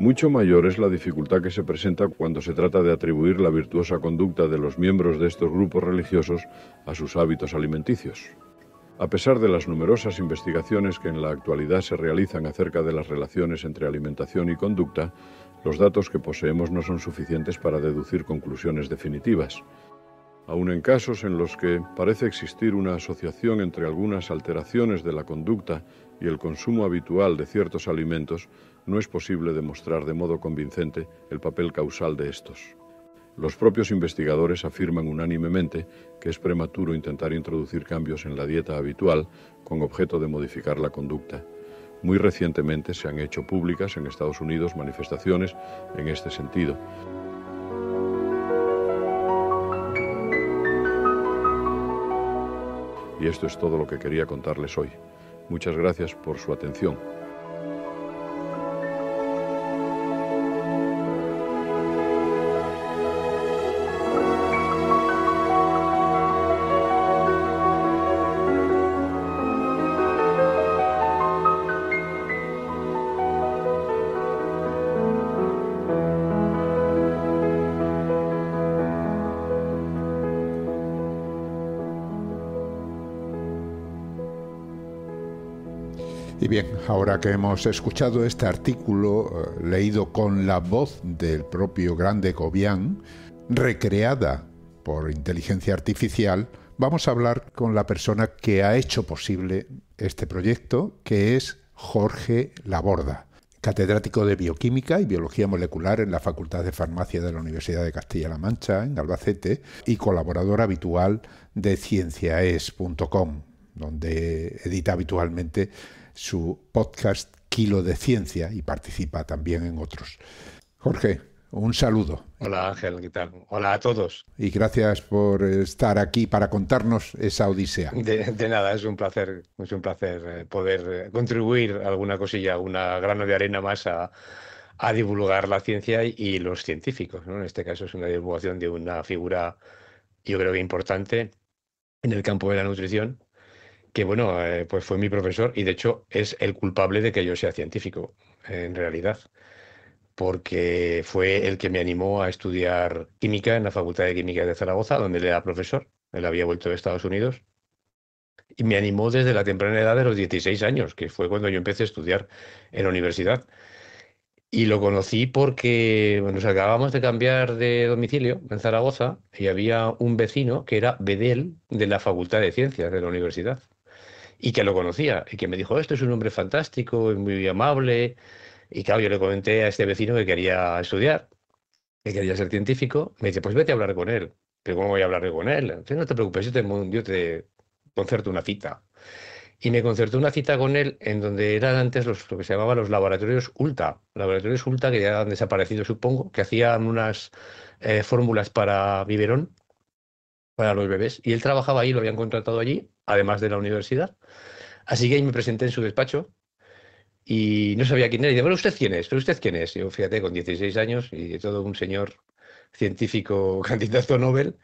Mucho mayor es la dificultad que se presenta cuando se trata de atribuir la virtuosa conducta de los miembros de estos grupos religiosos a sus hábitos alimenticios. A pesar de las numerosas investigaciones que en la actualidad se realizan acerca de las relaciones entre alimentación y conducta, los datos que poseemos no son suficientes para deducir conclusiones definitivas. Aun en casos en los que parece existir una asociación entre algunas alteraciones de la conducta y el consumo habitual de ciertos alimentos, no es posible demostrar de modo convincente el papel causal de estos. Los propios investigadores afirman unánimemente que es prematuro intentar introducir cambios en la dieta habitual con objeto de modificar la conducta muy recientemente se han hecho públicas en Estados Unidos manifestaciones en este sentido. Y esto es todo lo que quería contarles hoy. Muchas gracias por su atención. ahora que hemos escuchado este artículo eh, leído con la voz del propio Grande Gobián, recreada por inteligencia artificial, vamos a hablar con la persona que ha hecho posible este proyecto, que es Jorge Laborda, catedrático de bioquímica y biología molecular en la Facultad de Farmacia de la Universidad de Castilla-La Mancha, en Albacete, y colaborador habitual de cienciaes.com donde edita habitualmente su podcast Kilo de Ciencia y participa también en otros. Jorge, un saludo. Hola Ángel, ¿qué tal? Hola a todos. Y gracias por estar aquí para contarnos esa odisea. De, nada, es un placer, es un placer eh, poder contribuir alguna cosilla, una grano de arena más a, divulgar la ciencia y los científicos. En este caso es una divulgación de una figura, yo creo que importante en el campo de la nutrición que bueno, eh, pues fue mi profesor y de hecho es el culpable de que yo sea científico, en realidad, porque fue el que me animó a estudiar química en la Facultad de Química de Zaragoza, donde él era profesor, él había vuelto de Estados Unidos, y me animó desde la temprana edad de los 16 años, que fue cuando yo empecé a estudiar en la universidad. Y lo conocí porque nos acabamos de cambiar de domicilio en Zaragoza y había un vecino que era Bedel de la Facultad de Ciencias de la universidad y que lo conocía y que me dijo, esto es un hombre fantástico y muy amable. Y claro, yo le comenté a este vecino que quería estudiar, que quería ser científico. Me dice, pues vete a hablar con él. Pero ¿cómo voy a hablar con él? Entonces, no te preocupes, yo te, yo te concerto una cita. Y me concertó una cita con él en donde eran antes los, lo que se llamaba los laboratorios ULTA. Laboratorios ULTA que ya han desaparecido, supongo, que hacían unas eh, fórmulas para biberón para los bebés. Y él trabajaba ahí, lo habían contratado allí, además de la universidad. Así que ahí me presenté en su despacho y no sabía quién era. Y digo, bueno, ¿usted quién es? ¿Pero usted quién es? yo, fíjate, con 16 años y todo un señor científico candidato a Nobel.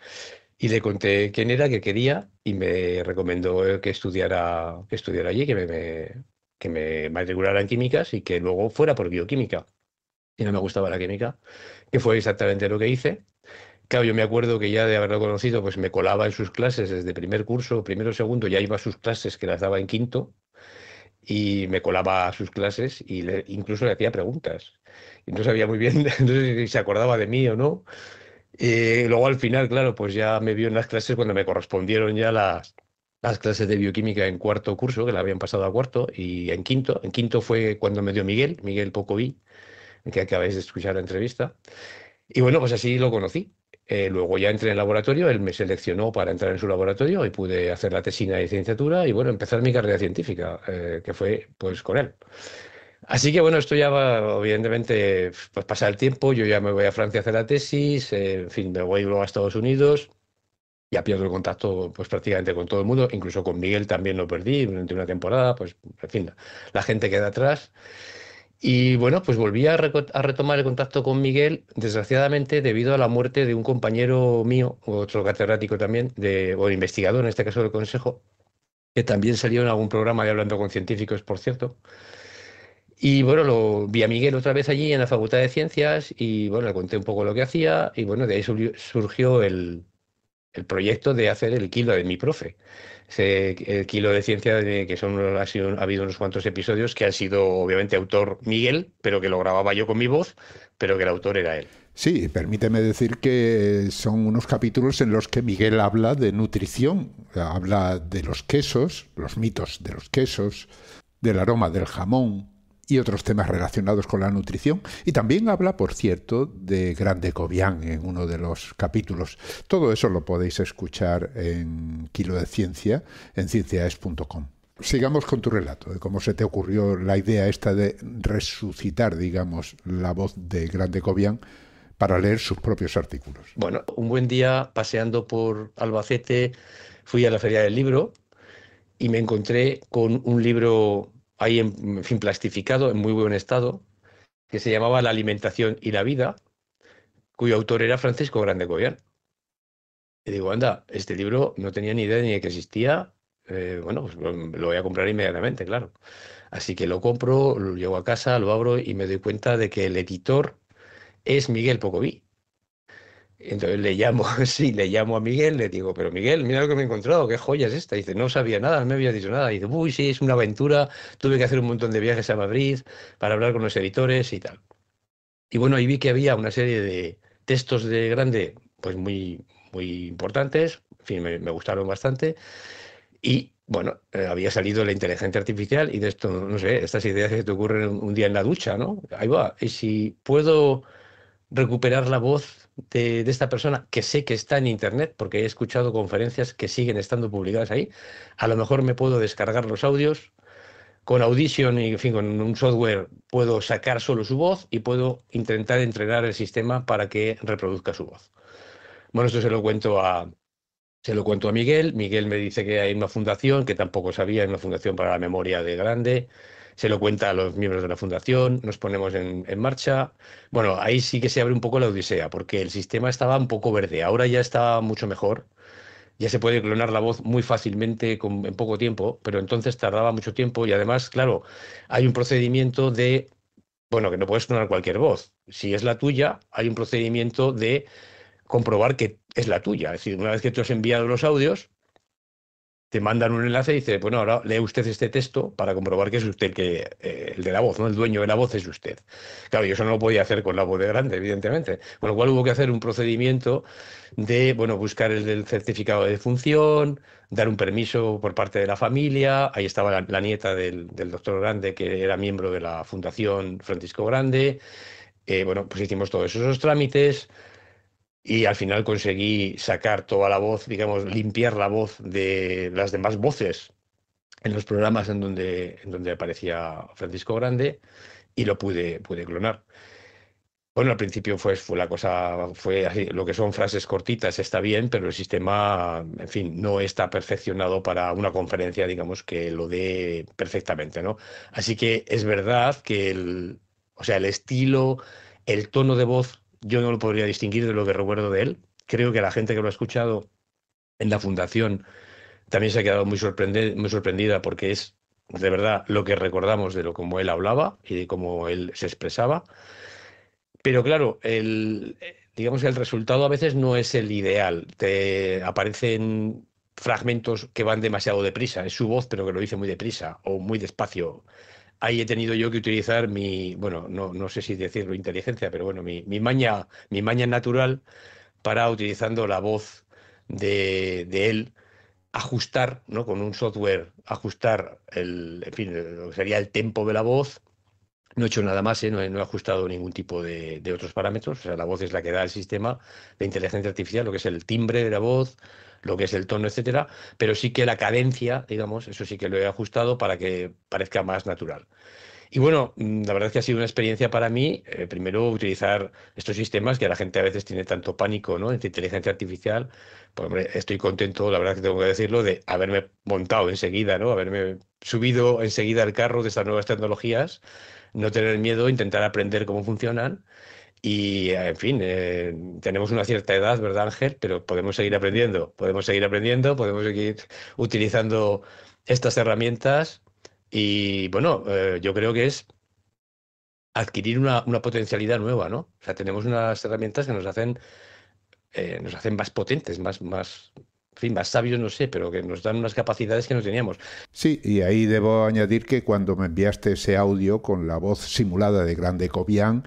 Y le conté quién era, qué quería y me recomendó que estudiara, que estudiara allí, que me, que me matriculara en químicas y que luego fuera por bioquímica. Y no me gustaba la química, que fue exactamente lo que hice. Claro, yo me acuerdo que ya de haberlo conocido, pues me colaba en sus clases desde primer curso, primero, segundo, ya iba a sus clases que las daba en quinto y me colaba a sus clases y incluso le hacía preguntas. Y no sabía muy bien, si se acordaba de mí o no. luego al final, claro, pues ya me vio en las clases cuando me correspondieron ya las, clases de bioquímica en cuarto curso, que la habían pasado a cuarto, y en quinto. En quinto fue cuando me dio Miguel, Miguel Pocoví, que acabáis de escuchar la entrevista. Y bueno, pues así lo conocí. Eh, luego ya entré en el laboratorio, él me seleccionó para entrar en su laboratorio y pude hacer la tesina de licenciatura y bueno, empezar mi carrera científica, eh, que fue pues con él. Así que bueno, esto ya va, evidentemente, pues pasa el tiempo, yo ya me voy a Francia a hacer la tesis, eh, en fin, me voy luego a Estados Unidos, ya pierdo el contacto pues prácticamente con todo el mundo, incluso con Miguel también lo perdí durante una temporada, pues en fin, la gente queda atrás. Y bueno, pues volví a, retomar el contacto con Miguel, desgraciadamente debido a la muerte de un compañero mío, otro catedrático también, de, o investigador, en este caso del Consejo, que también salió en algún programa de Hablando con Científicos, por cierto. Y bueno, lo, vi a Miguel otra vez allí en la Facultad de Ciencias y bueno, le conté un poco lo que hacía y bueno, de ahí surgió el proyecto de hacer el kilo de mi profe el kilo de ciencia, que son, ha, ha habido unos cuantos episodios que ha sido obviamente autor Miguel, pero que lo grababa yo con mi voz, pero que el autor era él. Sí, permíteme decir que son unos capítulos en los que Miguel habla de nutrición, habla de los quesos, los mitos de los quesos, del aroma del jamón, y otros temas relacionados con la nutrición. Y también habla, por cierto, de Grande Cobián en uno de los capítulos. Todo eso lo podéis escuchar en Kilo de Ciencia, en cienciaes.com. Sigamos con tu relato, de cómo se te ocurrió la idea esta de resucitar, digamos, la voz de Grande Cobian para leer sus propios artículos. Bueno, un buen día paseando por Albacete fui a la feria del libro y me encontré con un libro ahí en, fin, plastificado, en muy buen estado, que se llamaba La alimentación y la vida, cuyo autor era Francisco Grande gobierno Y digo, anda, este libro no tenía ni idea ni de que existía. Eh, bueno, pues lo, voy a comprar inmediatamente, claro. Así que lo compro, lo llevo a casa, lo abro y me doy cuenta de que el editor es Miguel Pocoví, entonces le llamo, sí, le llamo a Miguel, le digo, pero Miguel, mira lo que me he encontrado, qué joya es esta. dice, no sabía nada, no me había dicho nada. Y dice, uy, sí, es una aventura, tuve que hacer un montón de viajes a Madrid para hablar con los editores y tal. Y bueno, ahí vi que había una serie de textos de grande, pues muy, muy importantes, en fin, me, gustaron bastante. Y bueno, eh, había salido la inteligencia artificial y de esto, no sé, estas ideas que te ocurren un, un día en la ducha, ¿no? Ahí va, y si puedo recuperar la voz de, esta persona, que sé que está en Internet, porque he escuchado conferencias que siguen estando publicadas ahí, a lo mejor me puedo descargar los audios. Con Audition y en fin, con un software puedo sacar solo su voz y puedo intentar entrenar el sistema para que reproduzca su voz. Bueno, esto se lo cuento a, se lo cuento a Miguel. Miguel me dice que hay una fundación, que tampoco sabía, hay una fundación para la memoria de grande, se lo cuenta a los miembros de la fundación, nos ponemos en, marcha. Bueno, ahí sí que se abre un poco la odisea, porque el sistema estaba un poco verde, ahora ya está mucho mejor. Ya se puede clonar la voz muy fácilmente en poco tiempo, pero entonces tardaba mucho tiempo y además, claro, hay un procedimiento de, bueno, que no puedes clonar cualquier voz. Si es la tuya, hay un procedimiento de comprobar que es la tuya. Es decir, una vez que tú has enviado los audios, te mandan un enlace y dice, bueno, ahora lee usted este texto para comprobar que es usted que, eh, el de la voz, ¿no? El dueño de la voz es usted. Claro, yo eso no lo podía hacer con la voz de grande, evidentemente. Con lo cual hubo que hacer un procedimiento de, bueno, buscar el, certificado de función, dar un permiso por parte de la familia. Ahí estaba la, nieta del, doctor Grande, que era miembro de la Fundación Francisco Grande. Eh, bueno, pues hicimos todos esos trámites, y al final conseguí sacar toda la voz, digamos, limpiar la voz de las demás voces en los programas en donde, en donde aparecía Francisco Grande y lo pude, pude clonar. Bueno, al principio fue, pues, fue la cosa, fue así, lo que son frases cortitas está bien, pero el sistema, en fin, no está perfeccionado para una conferencia, digamos, que lo dé perfectamente, ¿no? Así que es verdad que el, o sea, el estilo, el tono de voz yo no lo podría distinguir de lo que recuerdo de él. Creo que la gente que lo ha escuchado en la fundación también se ha quedado muy, muy sorprendida porque es de verdad lo que recordamos de lo como él hablaba y de cómo él se expresaba. Pero claro, el, digamos que el resultado a veces no es el ideal. Te aparecen fragmentos que van demasiado deprisa. Es su voz, pero que lo dice muy deprisa o muy despacio ahí he tenido yo que utilizar mi, bueno, no, sé si decirlo inteligencia, pero bueno, mi, maña, mi maña natural para utilizando la voz de, él, ajustar, ¿no? Con un software, ajustar el, en fin, lo que sería el tempo de la voz. No he hecho nada más, ¿eh? no, he, ajustado ningún tipo de, de, otros parámetros. O sea, la voz es la que da el sistema de inteligencia artificial, lo que es el timbre de la voz, lo que es el tono, etcétera, pero sí que la cadencia, digamos, eso sí que lo he ajustado para que parezca más natural. Y bueno, mm, la verdad es que ha sido una experiencia para mí, eh, primero utilizar estos sistemas que a la gente a veces tiene tanto pánico, ¿no? de inteligencia artificial, pues hombre, estoy contento, la verdad que tengo que decirlo, de haberme montado enseguida, ¿no? Haberme subido enseguida al carro de estas nuevas tecnologías, no tener miedo, intentar aprender cómo funcionan y, en fin, eh, tenemos una cierta edad, ¿verdad, Ángel? Pero podemos seguir aprendiendo, podemos seguir aprendiendo, podemos seguir utilizando estas herramientas. Y bueno, eh, yo creo que es adquirir una, una, potencialidad nueva, ¿no? O sea, tenemos unas herramientas que nos hacen, eh, nos hacen más potentes, más, más, fin, más sabios, no sé, pero que nos dan unas capacidades que no teníamos. Sí, y ahí debo añadir que cuando me enviaste ese audio con la voz simulada de Grande Cobian,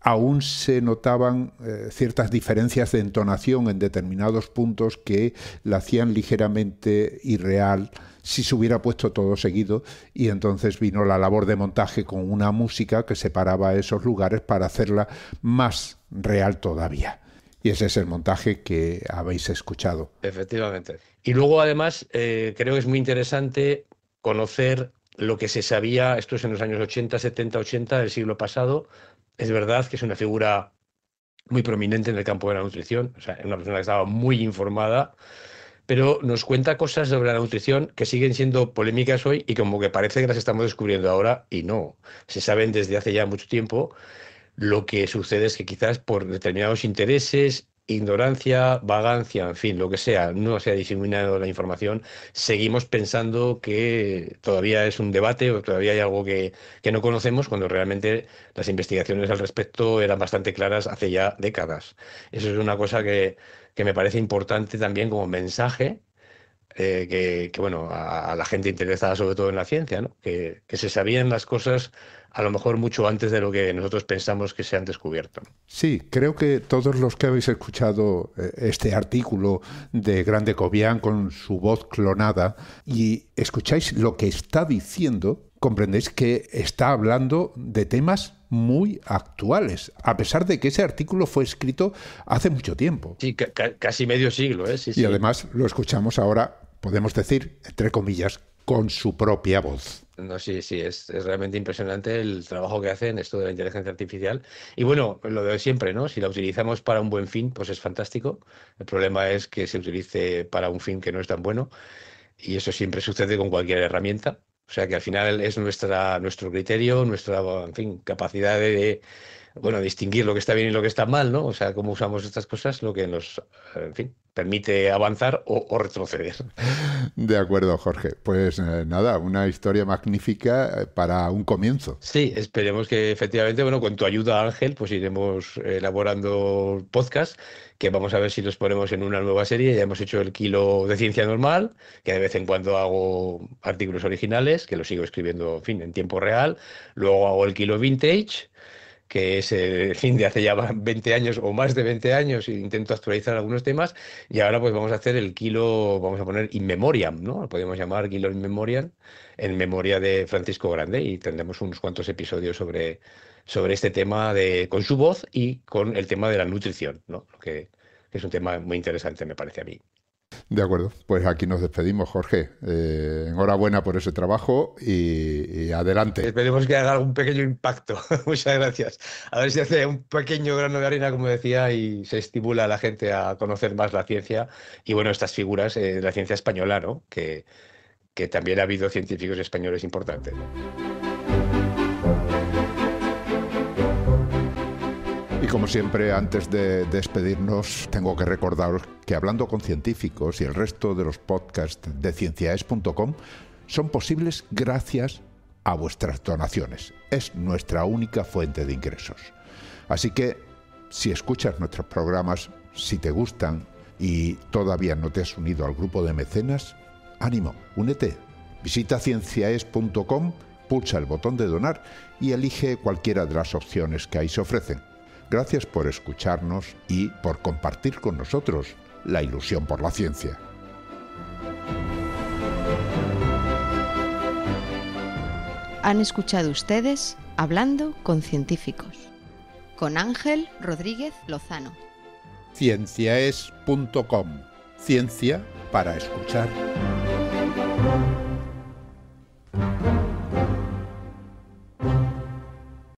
aún se notaban eh, ciertas diferencias de entonación en determinados puntos que la hacían ligeramente irreal si se hubiera puesto todo seguido y entonces vino la labor de montaje con una música que separaba esos lugares para hacerla más real todavía. Y ese es el montaje que habéis escuchado. Efectivamente. Y luego además eh, creo que es muy interesante conocer lo que se sabía, esto es en los años 80, 70, 80 del siglo pasado, es verdad que es una figura muy prominente en el campo de la nutrición, o sea, una persona que estaba muy informada, pero nos cuenta cosas sobre la nutrición que siguen siendo polémicas hoy y como que parece que las estamos descubriendo ahora y no. Se saben desde hace ya mucho tiempo. Lo que sucede es que quizás por determinados intereses ignorancia, vagancia, en fin, lo que sea, no se ha diseminado la información, seguimos pensando que todavía es un debate o todavía hay algo que, no conocemos cuando realmente las investigaciones al respecto eran bastante claras hace ya décadas. Eso es una cosa que, me parece importante también como mensaje eh, que, bueno, a, la gente interesada sobre todo en la ciencia, que, que, se sabían las cosas a lo mejor mucho antes de lo que nosotros pensamos que se han descubierto. Sí, creo que todos los que habéis escuchado eh, este artículo de Grande Cobian con su voz clonada y escucháis lo que está diciendo, comprendéis que está hablando de temas muy actuales, a pesar de que ese artículo fue escrito hace mucho tiempo. Sí, casi medio siglo. ¿eh? Sí, y además lo escuchamos ahora, podemos decir, entre comillas, con su propia voz. No, sí, sí, es, realmente impresionante el trabajo que hacen esto de la inteligencia artificial. Y bueno, lo de siempre, ¿no? Si la utilizamos para un buen fin, pues es fantástico. El problema es que se utilice para un fin que no es tan bueno. Y eso siempre sucede con cualquier herramienta. O sea que al final es nuestra, nuestro criterio, nuestra en fin, capacidad de, bueno, distinguir lo que está bien y lo que está mal, ¿no? O sea, cómo usamos estas cosas, lo que nos, en fin, permite avanzar o, retroceder. De acuerdo, Jorge. Pues eh, nada, una historia magnífica eh, para un comienzo. Sí, esperemos que efectivamente, bueno, con tu ayuda, Ángel, pues iremos elaborando podcasts que vamos a ver si los ponemos en una nueva serie. Ya hemos hecho el kilo de ciencia normal, que de vez en cuando hago artículos originales, que lo sigo escribiendo, en fin, en tiempo real. Luego hago el kilo vintage que es el fin de hace ya 20 años o más de 20 años, e intento actualizar algunos temas, y ahora pues vamos a hacer el kilo, vamos a poner in memoriam, ¿no? Lo podemos llamar kilo in memoriam, en memoria de Francisco Grande, y tendremos unos cuantos episodios sobre, sobre este tema de, con su voz y con el tema de la nutrición, ¿no? que es un tema muy interesante, me parece a mí. De acuerdo, pues aquí nos despedimos, Jorge. Eh, enhorabuena por ese trabajo y, adelante. Esperemos que haga algún pequeño impacto. Muchas gracias. A ver si hace un pequeño grano de arena, como decía, y se estimula a la gente a conocer más la ciencia y, bueno, estas figuras en eh, la ciencia española, ¿no? Que, que también ha habido científicos españoles importantes. como siempre, antes de despedirnos, tengo que recordaros que hablando con científicos y el resto de los podcasts de cienciaes.com son posibles gracias a vuestras donaciones. Es nuestra única fuente de ingresos. Así que, si escuchas nuestros programas, si te gustan y todavía no te has unido al grupo de mecenas, ánimo, únete. Visita cienciaes.com, pulsa el botón de donar y elige cualquiera de las opciones que ahí se ofrecen. Gracias por escucharnos y por compartir con nosotros la ilusión por la ciencia. Han escuchado ustedes Hablando con Científicos, con Ángel Rodríguez Lozano. Cienciaes.com, ciencia para escuchar.